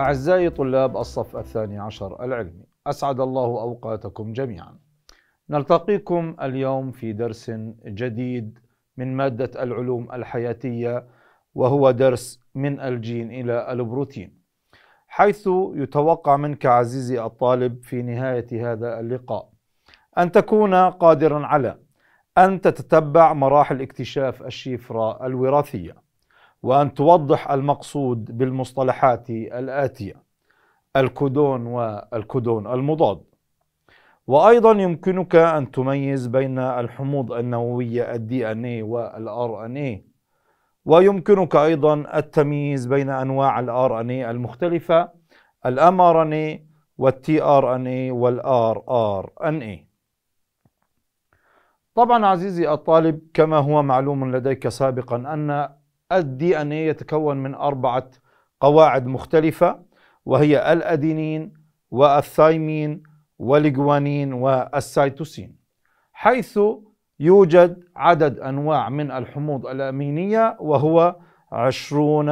أعزائي طلاب الصف الثاني عشر العلمي أسعد الله أوقاتكم جميعا نلتقيكم اليوم في درس جديد من مادة العلوم الحياتية وهو درس من الجين إلى البروتين حيث يتوقع منك عزيزي الطالب في نهاية هذا اللقاء أن تكون قادرا على أن تتتبع مراحل اكتشاف الشفرة الوراثية وأن توضح المقصود بالمصطلحات الآتية الكودون والكودون المضاد وأيضا يمكنك أن تميز بين الحموض النووية الدي ان اي والار ان اي ويمكنك أيضا التمييز بين أنواع الار ان اي المختلفة الام ار ان اي والتي ار ان اي والار ار ان اي طبعا عزيزي الطالب كما هو معلوم لديك سابقا أن الدي ان ايه يتكون من اربعه قواعد مختلفه وهي الادينين والثايمين والجوانين والسيتوسين حيث يوجد عدد انواع من الحموض الامينيه وهو عشرون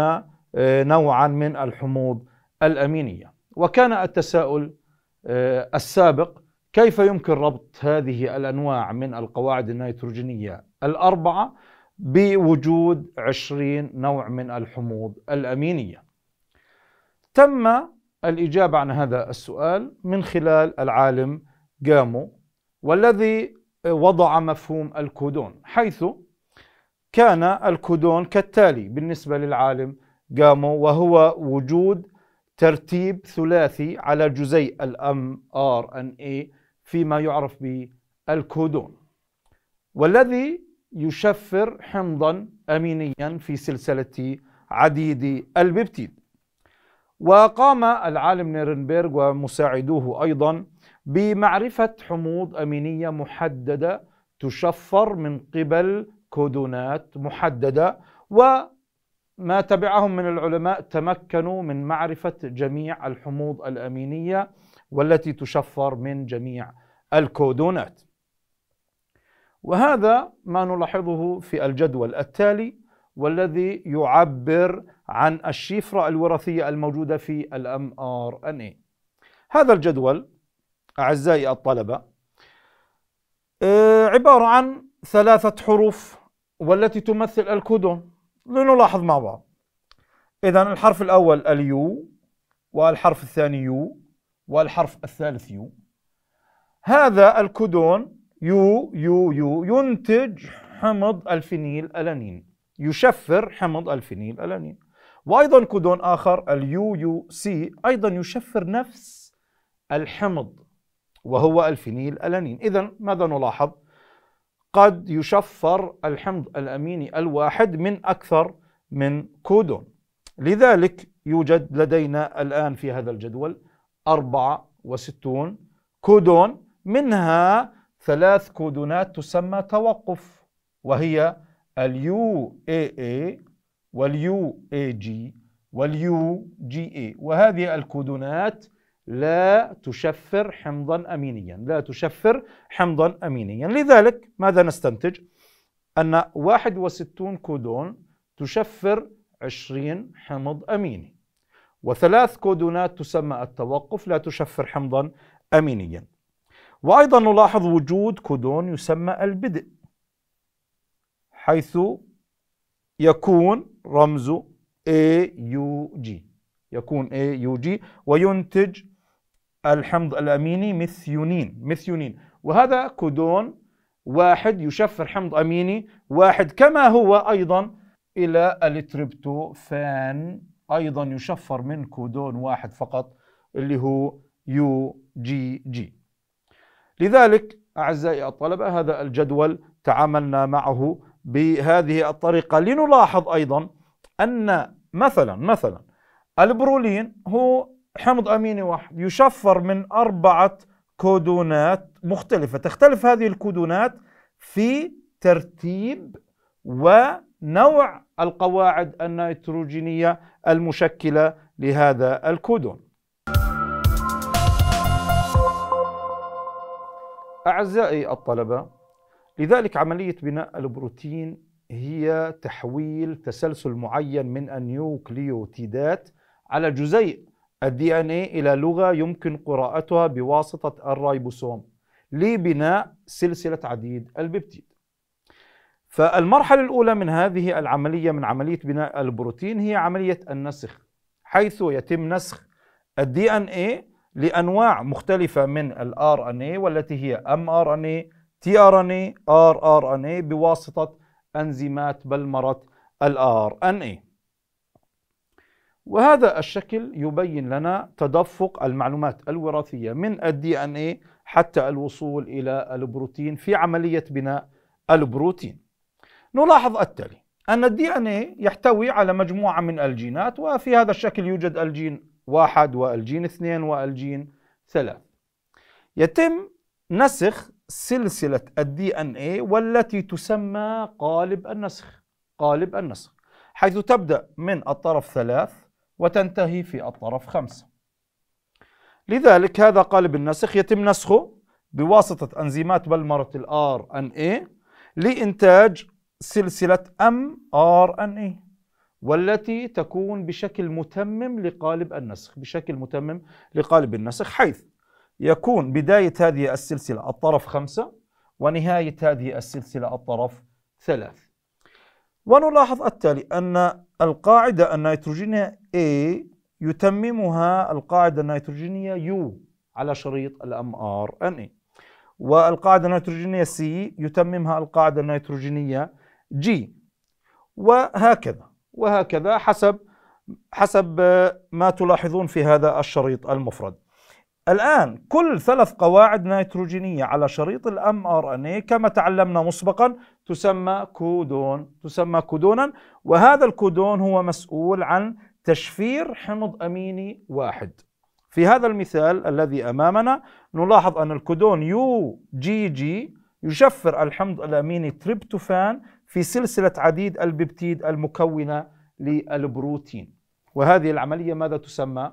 آه، نوعا من الحموض الامينيه وكان التساؤل آه، السابق كيف يمكن ربط هذه الانواع من القواعد النيتروجينيه الاربعه بوجود 20 نوع من الحموض الأمينية تم الإجابة عن هذا السؤال من خلال العالم جامو والذي وضع مفهوم الكودون حيث كان الكودون كالتالي بالنسبة للعالم جامو وهو وجود ترتيب ثلاثي على جزيء الام ار ان اي فيما يعرف بالكودون والذي يشفر حمضا أمينيا في سلسلة عديد الببتيد وقام العالم نيرنبرغ ومساعدوه أيضا بمعرفة حموض أمينية محددة تشفر من قبل كودونات محددة وما تبعهم من العلماء تمكنوا من معرفة جميع الحموض الأمينية والتي تشفر من جميع الكودونات وهذا ما نلاحظه في الجدول التالي والذي يعبر عن الشفرة الوراثية الموجودة في الام ار ان اي هذا الجدول أعزائي الطلبة آه، عبارة عن ثلاثة حروف والتي تمثل الكودون لنلاحظ مع بعض إذا الحرف الأول اليو والحرف الثاني يو والحرف الثالث يو هذا الكودون يو يو يو ينتج حمض الفينيل ألانين يشفر حمض الفينيل ألانين وأيضا كودون آخر اليو يو سي أيضا يشفر نفس الحمض وهو الفينيل ألانين إذا ماذا نلاحظ؟ قد يشفر الحمض الأميني الواحد من أكثر من كودون لذلك يوجد لدينا الآن في هذا الجدول 64 كودون منها ثلاث كودونات تسمى توقف وهي اليو اي اي واليو اي جي واليو جي اي وهذه الكودونات لا تشفر حمضا امينيا لا تشفر حمضا امينيا لذلك ماذا نستنتج ان 61 كودون تشفر 20 حمض اميني وثلاث كودونات تسمى التوقف لا تشفر حمضا امينيا وأيضا نلاحظ وجود كودون يسمى البدء حيث يكون رمز AUG يكون AUG وينتج الحمض الأميني ميثيونين ميثيونين وهذا كودون واحد يشفر حمض أميني واحد كما هو أيضا إلى التريبتوفان أيضا يشفر من كودون واحد فقط اللي هو يو جي جي لذلك أعزائي الطلبة هذا الجدول تعاملنا معه بهذه الطريقة لنلاحظ أيضا أن مثلا مثلا البرولين هو حمض أميني واحد يشفر من أربعة كودونات مختلفة تختلف هذه الكودونات في ترتيب ونوع القواعد النيتروجينية المشكلة لهذا الكودون أعزائي الطلبة لذلك عملية بناء البروتين هي تحويل تسلسل معين من النيوكليوتيدات على جزيء الدي ان اي الى لغه يمكن قراءتها بواسطه الريبوسوم لبناء سلسله عديد الببتيد. فالمرحله الاولى من هذه العمليه من عمليه بناء البروتين هي عمليه النسخ حيث يتم نسخ الدي ان اي لانواع مختلفه من الار ان اي والتي هي ام ار ان اي تي ار ان اي ار ار ان اي بواسطه انزيمات بلمره الار ان اي وهذا الشكل يبين لنا تدفق المعلومات الوراثيه من الدي ان اي حتى الوصول الى البروتين في عمليه بناء البروتين نلاحظ التالي أن الدي أن اي يحتوي على مجموعة من الجينات وفي هذا الشكل يوجد الجين واحد والجين اثنين والجين ثلاث يتم نسخ سلسلة الدي ان اي والتي تسمى قالب النسخ قالب النسخ حيث تبدأ من الطرف ثلاث وتنتهي في الطرف خمسة لذلك هذا قالب النسخ يتم نسخه بواسطة أنزيمات بلمرة الار ان اي لإنتاج سلسلة ام ار ان اي والتي تكون بشكل متمم لقالب النسخ بشكل متمم لقالب النسخ حيث يكون بداية هذه السلسلة الطرف خمسة ونهاية هذه السلسلة الطرف ثلاث ونلاحظ التالي أن القاعدة النيتروجينية A يتممها القاعدة النيتروجينية U على شريط الام ار ان اي والقاعدة النيتروجينية C يتممها القاعدة النيتروجينية G وهكذا وهكذا حسب حسب آه، ما تلاحظون في هذا الشريط المفرد الآن كل ثلاث قواعد نيتروجينية على شريط الام ار ان اي كما تعلمنا مسبقا تسمى كودون تسمى كودونا وهذا الكودون هو مسؤول عن تشفير حمض اميني واحد في هذا المثال الذي امامنا نلاحظ ان الكودون يو جي جي يشفر الحمض الاميني تريبتوفان في سلسلة عديد الببتيد المكونة للبروتين وهذه العملية ماذا تسمى؟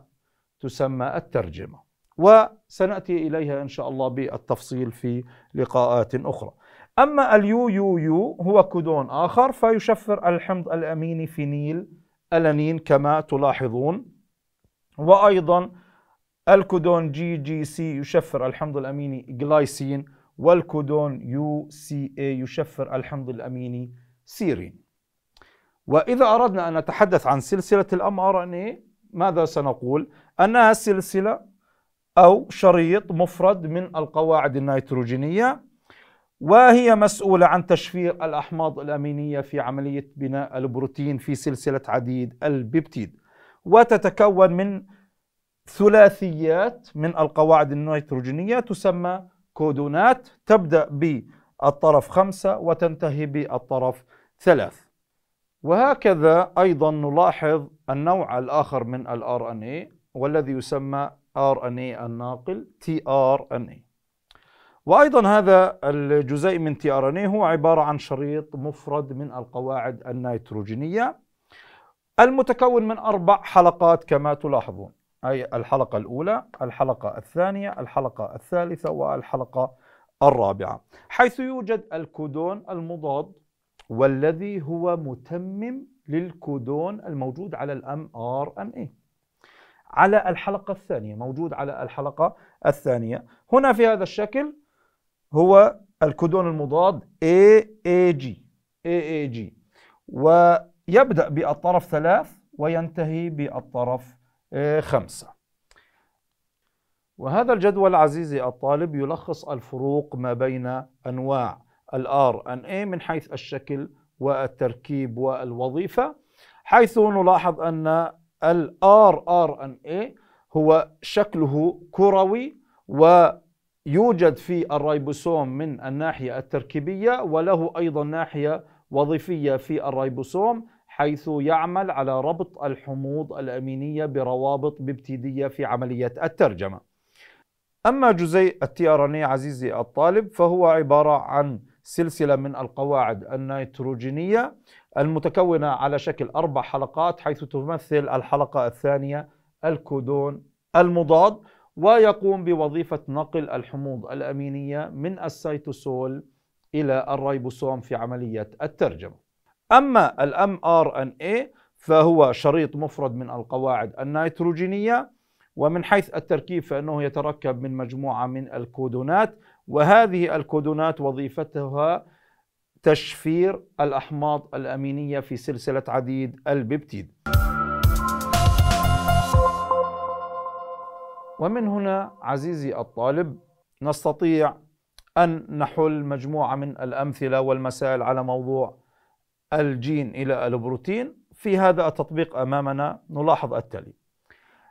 تسمى الترجمة وسنأتي إليها إن شاء الله بالتفصيل في لقاءات أخرى أما اليو يو يو هو كودون آخر فيشفر الحمض الأميني فينيل ألانين كما تلاحظون وأيضا الكودون جي جي سي يشفر الحمض الأميني جلايسين والكودون يو سي اي يشفر الحمض الاميني سيرين واذا اردنا ان نتحدث عن سلسله الام ار ان اي ماذا سنقول انها سلسله او شريط مفرد من القواعد النيتروجينيه وهي مسؤوله عن تشفير الاحماض الامينيه في عمليه بناء البروتين في سلسله عديد البيبتيد وتتكون من ثلاثيات من القواعد النيتروجينيه تسمى كودونات تبدأ بالطرف خمسة وتنتهي بالطرف ثلاث وهكذا أيضا نلاحظ النوع الآخر من الـ RNA إيه، والذي يسمى RNA إيه الناقل tRNA إيه. وأيضا هذا الجزيء من tRNA هو عبارة عن شريط مفرد من القواعد النيتروجينية المتكون من أربع حلقات كما تلاحظون أي الحلقة الأولى الحلقة الثانية الحلقة الثالثة والحلقة الرابعة حيث يوجد الكودون المضاد والذي هو متمم للكودون الموجود على الام ار ان اي على الحلقة الثانية موجود على الحلقة الثانية هنا في هذا الشكل هو الكودون المضاد AAG AAG ويبدأ بالطرف ثلاث وينتهي بالطرف خمسة وهذا الجدول عزيزي الطالب يلخص الفروق ما بين أنواع الار ان اي من حيث الشكل والتركيب والوظيفة حيث نلاحظ أن الار ار ان اي هو شكله كروي ويوجد في الريبوسوم من الناحية التركيبية وله أيضا ناحية وظيفية في الريبوسوم حيث يعمل على ربط الحموض الأمينية بروابط ببتيدية في عملية الترجمة أما جزيء التي ار ان عزيزي الطالب فهو عبارة عن سلسلة من القواعد النيتروجينية المتكونة على شكل أربع حلقات حيث تمثل الحلقة الثانية الكودون المضاد ويقوم بوظيفة نقل الحموض الأمينية من السيتوسول إلى الريبوسوم في عملية الترجمة أما الام ار ان اي فهو شريط مفرد من القواعد النيتروجينية ومن حيث التركيب فإنه يتركب من مجموعة من الكودونات وهذه الكودونات وظيفتها تشفير الأحماض الأمينية في سلسلة عديد الببتيد ومن هنا عزيزي الطالب نستطيع أن نحل مجموعة من الأمثلة والمسائل على موضوع الجين إلى البروتين في هذا التطبيق أمامنا نلاحظ التالي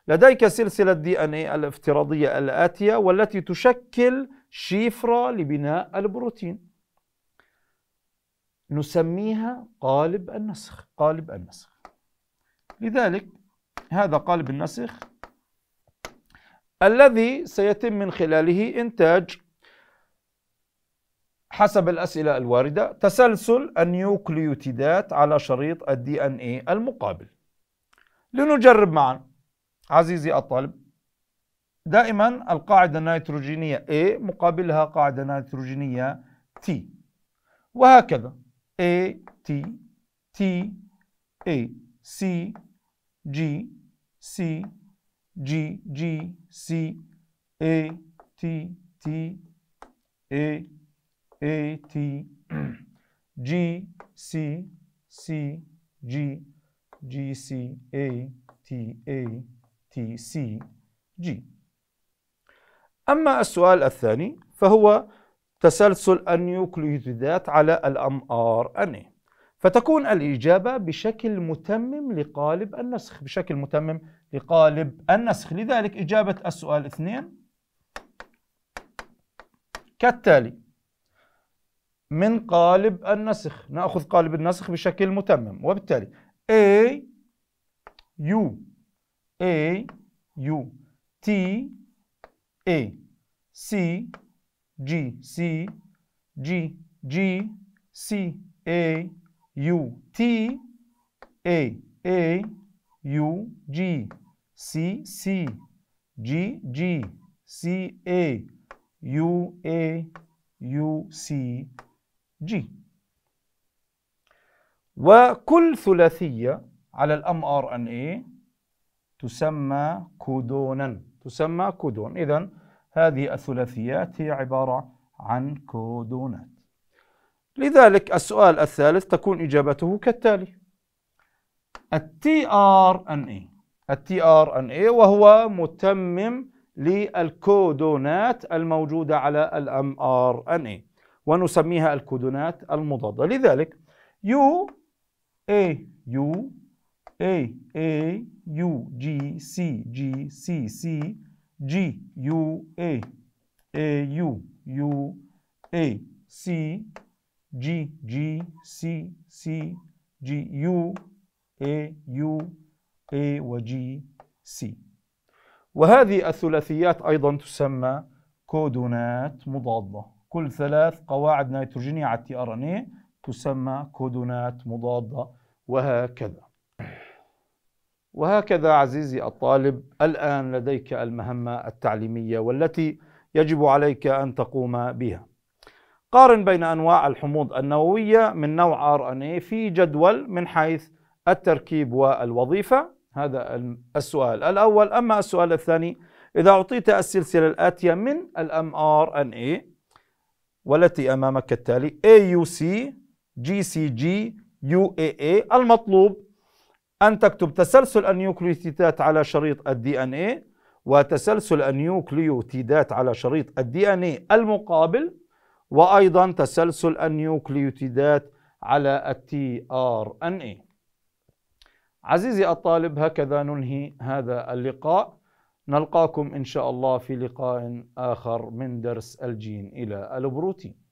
لديك سلسلة دي ان اي الافتراضية الآتية والتي تشكل شفرة لبناء البروتين نسميها قالب النسخ قالب النسخ لذلك هذا قالب النسخ الذي سيتم من خلاله إنتاج حسب الأسئلة الواردة تسلسل النيوكليوتيدات على شريط الدي ان اي المقابل لنجرب معا عزيزي الطالب دائما القاعدة النيتروجينية A مقابلها قاعدة نيتروجينية T وهكذا A T T A C G C G G C A T T A A T G C C G G C A T A T C G أما السؤال الثاني فهو تسلسل النيوكليوتيدات على الام ار ان إيه فتكون الاجابه بشكل متمم لقالب النسخ بشكل متمم لقالب النسخ لذلك اجابه السؤال اثنين كالتالي من قالب النسخ نأخذ قالب النسخ بشكل متمم وبالتالي A U A U T A C G C G G C A U T A A U G C C G G C A U A U C جي وكل ثلاثية على الام ار ان اي تسمى كودونا تسمى كودون إذا هذه الثلاثيات هي عبارة عن كودونات لذلك السؤال الثالث تكون إجابته كالتالي التي ار ان اي التي ار ان اي وهو متمم للكودونات الموجودة على الام ار ان اي ونسميها الكودونات المضادة لذلك يو اي يو اي اي يو جي سي جي سي سي جي يو اي اي يو يو اي سي جي جي سي سي جي يو اي يو اي وجي سي وهذه الثلاثيات أيضا تسمى كودونات مضادة كل ثلاث قواعد نيتروجينية على التي ار ان اي تسمى كودونات مضادة وهكذا وهكذا عزيزي الطالب الآن لديك المهمة التعليمية والتي يجب عليك أن تقوم بها قارن بين أنواع الحموض النووية من نوع RNA إيه في جدول من حيث التركيب والوظيفة هذا السؤال الأول أما السؤال الثاني إذا أعطيت السلسلة الآتية من الـ mRNA والتي أمامك كالتالي AUC GCG UAA المطلوب أن تكتب تسلسل النيوكليوتيدات على شريط الدي ان اي وتسلسل النيوكليوتيدات على شريط الدي ان اي المقابل وأيضا تسلسل النيوكليوتيدات على التي ار ان اي عزيزي الطالب هكذا ننهي هذا اللقاء نلقاكم إن شاء الله في لقاء آخر من درس الجين إلى البروتين